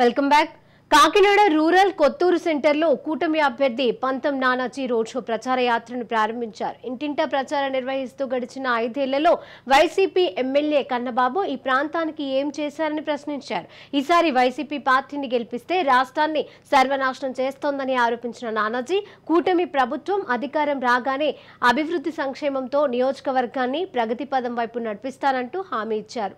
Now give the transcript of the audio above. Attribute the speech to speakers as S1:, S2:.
S1: welcome back Kakinada rural Kothuru సెంటర్లో కూటమి అభ్యర్థి పంతం నానాజీ రోడ్ షో ప్రచార యాత్రను ప్రారంభించారు ఇంటింటా ప్రచారం నిర్వహిస్తూ గడిచిన ఐదేళ్లలో వైసీపీ ఎమ్మెల్యే కన్నబాబు ఈ ప్రాంతానికి ఏం చేశారని ప్రశ్నించారు ఈసారి వైసీపీ పార్టీని గెలిపిస్తే రాష్ట్రాన్ని సర్వనాశనం చేస్తోందని ఆరోపించిన నానాజీ కూటమి ప్రభుత్వం అధికారం రాగానే అభివృద్ధి సంక్షేమంతో నియోజకవర్గాన్ని ప్రగతి పదం వైపు నడిపిస్తానంటూ హామీ ఇచ్చారు